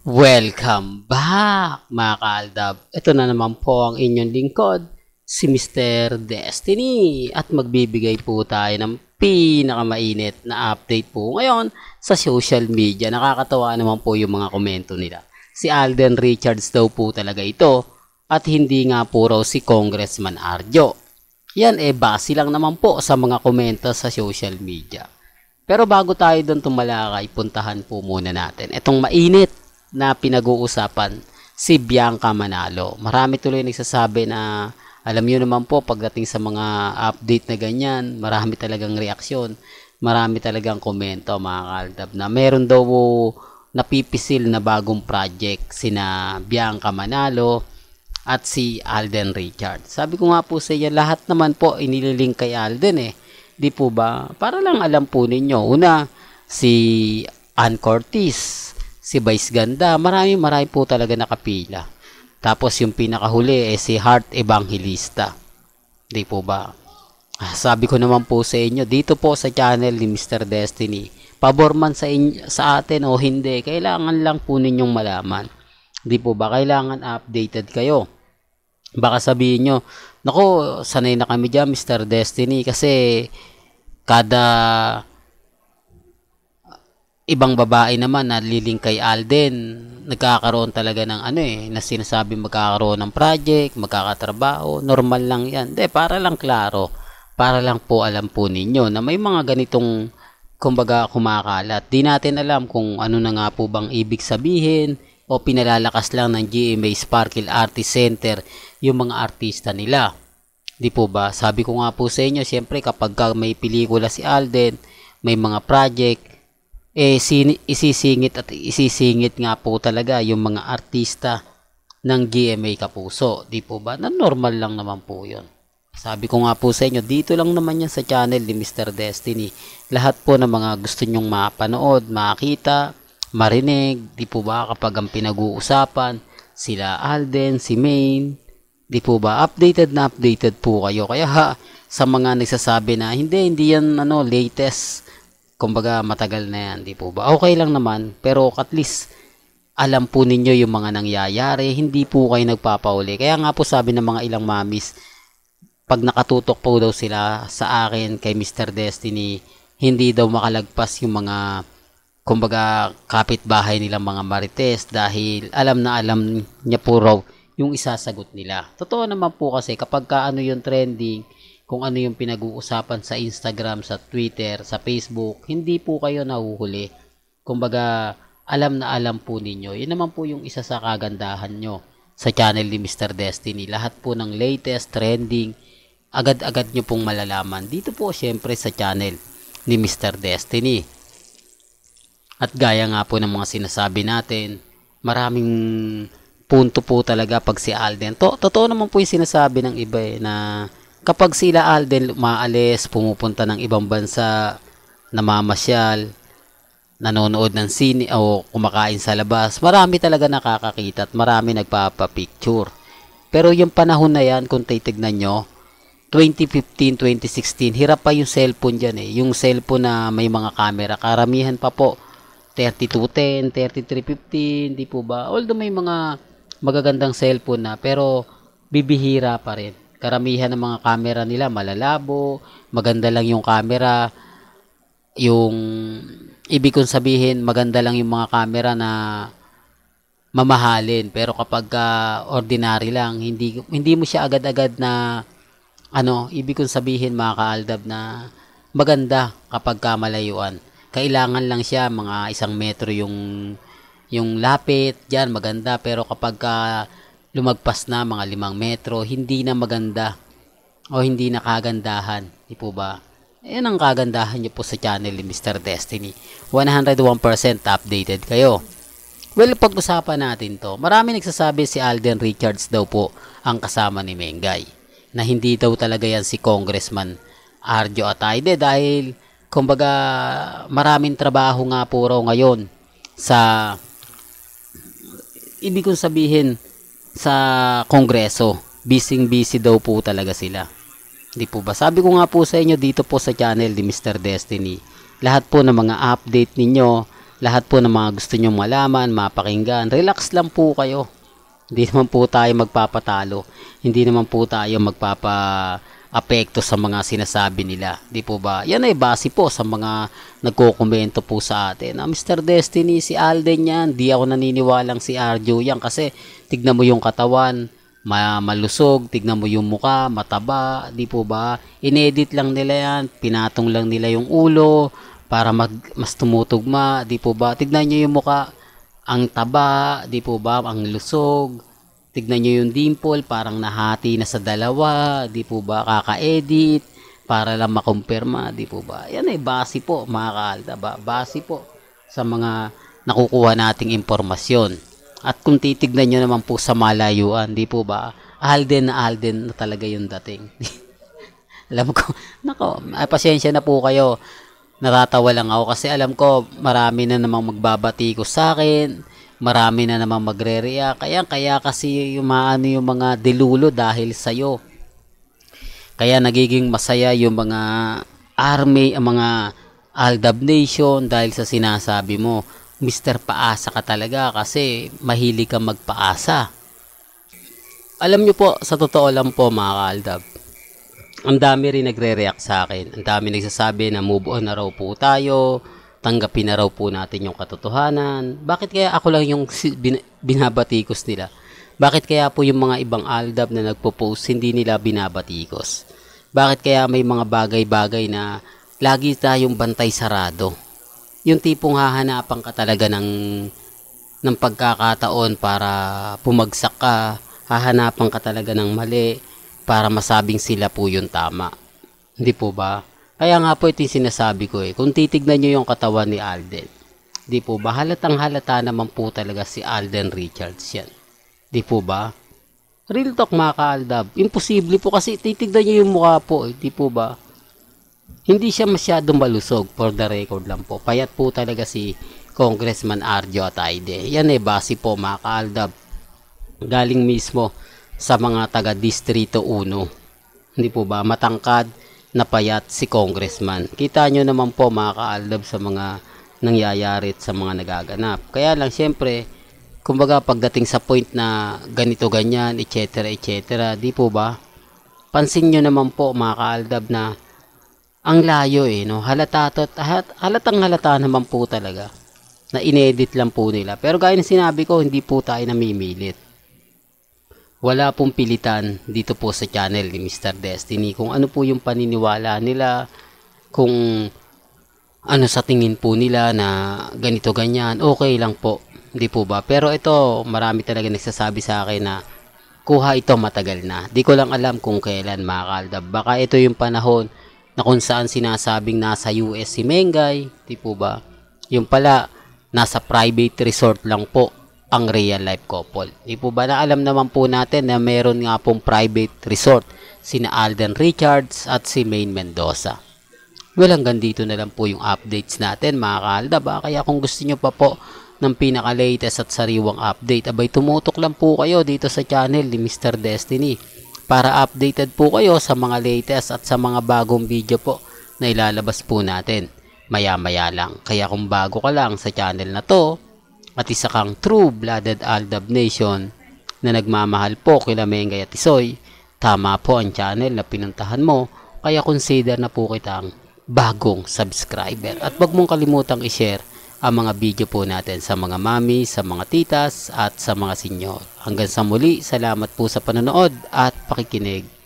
Welcome back mga kaaldab! Ito na naman po ang inyong lingkod, si Mr. Destiny at magbibigay po tayo ng pinakamainit na update po ngayon sa social media. Nakakatawa naman po yung mga komento nila. Si Alden Richards daw po talaga ito at hindi nga po raw si Congressman Arjo. Yan eh base lang naman po sa mga komento sa social media. Pero bago tayo doon tumalakay, puntahan po muna natin. Itong mainit na pinag-uusapan si Bianca Manalo. Marami tuloy nagsasabi na alam niyo naman po pagdating sa mga update na ganyan, marami talagang reaksyon, marami talagang komento mga kaldab na meron daw napipisil na bagong project sina Bianca Manalo at si Alden Richard. Sabi ko nga po sa iyo, lahat naman po inililing kay Alden eh. Di po ba? Para lang alam po ninyo. Una, si Ann Cortez si Vice Ganda. Marami marami po talaga nakapila. Tapos yung pinakahuli eh si Heart Evangelista. Hindi po ba? Ah, sabi ko naman po sa inyo, dito po sa channel ni Mr. Destiny, pabor man sa, inyo, sa atin o hindi, kailangan lang po ninyong malaman. Hindi po ba? Kailangan updated kayo. Baka sabihin nyo, Nako, sanay na kami dyan, Mr. Destiny, kasi kada ibang babae naman na liling kay Alden, nagkakaroon talaga ng ano eh, na sinasabi magkakaroon ng project, magkakatrabaho, normal lang yan. De, para lang klaro, para lang po alam po ninyo na may mga ganitong kumbaga kumakalat. Di natin alam kung ano na nga po bang ibig sabihin o pinalalakas lang ng GMA Sparkle Artist Center yung mga artista nila. Di po ba? Sabi ko nga po sa inyo, siyempre kapag may pelikula si Alden, may mga project, eh sin- isisingit at isisingit nga po talaga yung mga artista ng GMA Kapuso. Di po ba? Na normal lang naman po yun. Sabi ko nga po sa inyo, dito lang naman yan sa channel ni Mr. Destiny. Lahat po ng mga gusto nyong mapanood, makita, marinig, di po ba kapag ang pinag-uusapan, sila Alden, si Maine, di po ba updated na updated po kayo. Kaya ha, sa mga nagsasabi na hindi, hindi yan ano, latest kumbaga matagal na yan, di po ba? Okay lang naman, pero at least alam po ninyo yung mga nangyayari, hindi po kayo nagpapauli. Kaya nga po sabi ng mga ilang mamis, pag nakatutok po daw sila sa akin kay Mr. Destiny, hindi daw makalagpas yung mga kumbaga kapitbahay nilang mga marites dahil alam na alam niya po raw yung isasagot nila. Totoo naman po kasi kapag ka ano yung trending, kung ano yung pinag-uusapan sa Instagram, sa Twitter, sa Facebook, hindi po kayo nahuhuli. Kumbaga, alam na alam po ninyo. Yun naman po yung isa sa kagandahan nyo sa channel ni Mr. Destiny. Lahat po ng latest, trending, agad-agad nyo pong malalaman. Dito po syempre sa channel ni Mr. Destiny. At gaya nga po ng mga sinasabi natin, maraming punto po talaga pag si Alden. To, totoo naman po yung sinasabi ng iba eh, na kapag sila Aldel umaalis, pumupunta ng ibang bansa, namamasyal, nanonood ng sine o kumakain sa labas, marami talaga nakakakita at marami nagpapapicture. Pero yung panahon na yan, kung titignan nyo, 2015, 2016, hirap pa yung cellphone dyan eh. Yung cellphone na may mga camera, karamihan pa po. 3210, 3315, di po ba? Although may mga magagandang cellphone na, pero bibihira pa rin karamihan ng mga camera nila malalabo, maganda lang yung camera, yung ibig kong sabihin maganda lang yung mga camera na mamahalin pero kapag uh, ordinary lang hindi hindi mo siya agad-agad na ano ibig kong sabihin mga kaaldab na maganda kapag ka malayuan kailangan lang siya mga isang metro yung yung lapit diyan maganda pero kapag uh, lumagpas na mga limang metro, hindi na maganda o hindi na kagandahan. Di po ba? Ayan ang kagandahan nyo po sa channel ni Mr. Destiny. 101% updated kayo. Well, pag-usapan natin to. Marami nagsasabi si Alden Richards daw po ang kasama ni Mengay. Na hindi daw talaga yan si Congressman Arjo Atayde dahil kumbaga maraming trabaho nga po raw ngayon sa ibig kong sabihin sa kongreso. Busy-busy daw po talaga sila. Hindi po ba? Sabi ko nga po sa inyo dito po sa channel ni Mr. Destiny. Lahat po ng mga update ninyo, lahat po ng mga gusto nyo malaman, mapakinggan, relax lang po kayo. Hindi naman po tayo magpapatalo. Hindi naman po tayo magpapa apekto sa mga sinasabi nila. Di po ba? Yan ay base po sa mga nagkokomento po sa atin. Ah, Mr. Destiny, si Alden yan. Di ako naniniwalang si Arjo yan kasi tignan mo yung katawan ma malusog, tignan mo yung mukha, mataba, di po ba? Inedit lang nila yan, pinatong lang nila yung ulo para mag, mas tumutugma, di po ba? Tignan nyo yung mukha, ang taba, di po ba? Ang lusog, Tignan nyo yung dimple, parang nahati na sa dalawa, di po ba kaka-edit, para lang makumpirma, di po ba? Yan ay base po, mga kaalda, ba? base po sa mga nakukuha nating impormasyon. At kung titignan nyo naman po sa malayuan, di po ba? Alden na Alden na talaga yung dating. alam ko, nako, ay, ah, pasensya na po kayo. Natatawa lang ako kasi alam ko marami na namang magbabati ko sa akin marami na naman magre-react. Kaya, kaya kasi yung, maano yung mga dilulo dahil sa'yo. Kaya nagiging masaya yung mga army, ang mga Aldab Nation dahil sa sinasabi mo, Mr. Paasa ka talaga kasi mahilig kang magpaasa. Alam nyo po, sa totoo lang po mga Aldab, ang dami rin nagre-react sa akin. Ang dami nagsasabi na move on na raw po tayo, tanggapin na raw po natin yung katotohanan. Bakit kaya ako lang yung binabatikos nila? Bakit kaya po yung mga ibang aldab na nagpo-post hindi nila binabatikos? Bakit kaya may mga bagay-bagay na lagi tayong bantay sarado? Yung tipong hahanapan ka talaga ng ng pagkakataon para pumagsak ka, hahanapan ka talaga ng mali para masabing sila po yung tama. Hindi po ba? Kaya nga po ito yung sinasabi ko eh. Kung titignan nyo yung katawan ni Alden, di po ba halatang halata naman po talaga si Alden Richards yan. Di po ba? Real talk mga ka-Aldab. imposible po kasi titignan nyo yung mukha po eh. Di po ba? Hindi siya masyadong malusog for the record lang po. Payat po talaga si Congressman Arjo Ataide. Yan eh, base po mga ka-Aldab. Galing mismo sa mga taga Distrito 1. Hindi po ba? Matangkad napayat si congressman. Kita nyo naman po mga kaaldab sa mga nangyayari sa mga nagaganap. Kaya lang siyempre, kumbaga pagdating sa point na ganito ganyan, etc. etc. Di po ba? Pansin nyo naman po mga kaaldab na ang layo eh, no? Halata, tot, halatang halata naman po talaga na inedit lang po nila. Pero gaya ng sinabi ko, hindi po tayo namimilit wala pong pilitan dito po sa channel ni Mr. Destiny kung ano po yung paniniwala nila kung ano sa tingin po nila na ganito ganyan okay lang po di po ba pero ito marami talaga nagsasabi sa akin na kuha ito matagal na di ko lang alam kung kailan makakalda baka ito yung panahon na kung saan sinasabing nasa US si Mengay di po ba yung pala nasa private resort lang po ang real life couple. Di po ba na alam naman po natin na meron nga pong private resort sina Alden Richards at si Maine Mendoza. Well, hanggang dito na lang po yung updates natin mga kaaldab. Kaya kung gusto nyo pa po ng pinaka-latest at sariwang update, abay tumutok lang po kayo dito sa channel ni Mr. Destiny para updated po kayo sa mga latest at sa mga bagong video po na ilalabas po natin maya-maya lang. Kaya kung bago ka lang sa channel na to, matisa kang true-blooded Aldab Nation na nagmamahal po kila Mengay at Isoy. Tama po ang channel na pinuntahan mo kaya consider na po kitang bagong subscriber. At wag mong kalimutang i-share ang mga video po natin sa mga mami, sa mga titas at sa mga senyor. Hanggang sa muli, salamat po sa panonood at pakikinig.